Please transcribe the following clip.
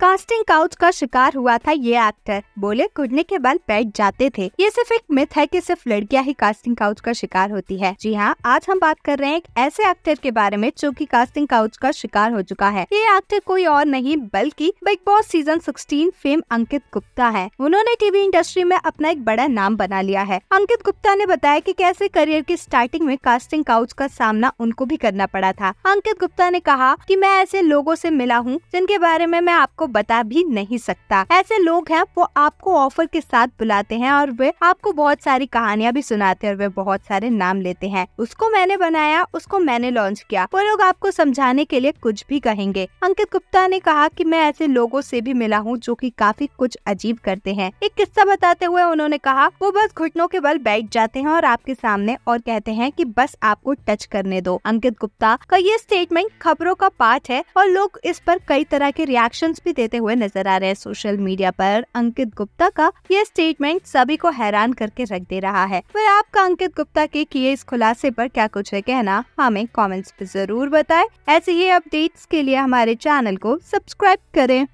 casting couch का शिकार हुआ था ये एक्टर बोले कुटने के बाल बैठ जाते थे ये सिर्फ एक मिथ है कि सिर्फ लड़कियां ही कास्टिंग काउच का शिकार होती है जी हाँ आज हम बात कर रहे हैं एक ऐसे एक्टर के बारे में जो कि कास्टिंग काउच का शिकार हो चुका है ये एक्टर कोई और नहीं बल्कि Bigg Boss season sixteen fame Ankit Gupta है उन्होंने टीवी इंडस्ट्री में अपना एक बड़ा नाम बना लिया है अंकित गुप्ता ने बताया की कैसे करियर की स्टार्टिंग में कास्टिंग काउच का सामना उनको भी करना पड़ा था अंकित गुप्ता ने कहा की मैं ऐसे लोगो ऐसी मिला हूँ जिनके बारे में मैं आपको बता भी नहीं सकता ऐसे लोग हैं वो आपको ऑफर के साथ बुलाते हैं और वे आपको बहुत सारी कहानियाँ भी सुनाते हैं और वे बहुत सारे नाम लेते हैं उसको मैंने बनाया उसको मैंने लॉन्च किया वो लोग आपको समझाने के लिए कुछ भी कहेंगे अंकित गुप्ता ने कहा की मैं ऐसे लोगो ऐसी भी मिला हूँ जो की काफी कुछ अजीब करते हैं एक किस्सा बताते हुए उन्होंने कहा वो बस घुटनों के बल बैठ जाते हैं और आपके सामने और कहते हैं कि बस आपको टच करने दो अंकित गुप्ता का ये स्टेटमेंट खबरों का पार्ट है और लोग इस पर कई तरह के रिएक्शन भी देते हुए नजर आ रहे हैं सोशल मीडिया पर अंकित गुप्ता का यह स्टेटमेंट सभी को हैरान करके रख दे रहा है वह आपका अंकित गुप्ता के किए इस खुलासे पर क्या कुछ है कहना हमें कमेंट्स पे जरूर बताएं ऐसे ही अपडेट्स के लिए हमारे चैनल को सब्सक्राइब करें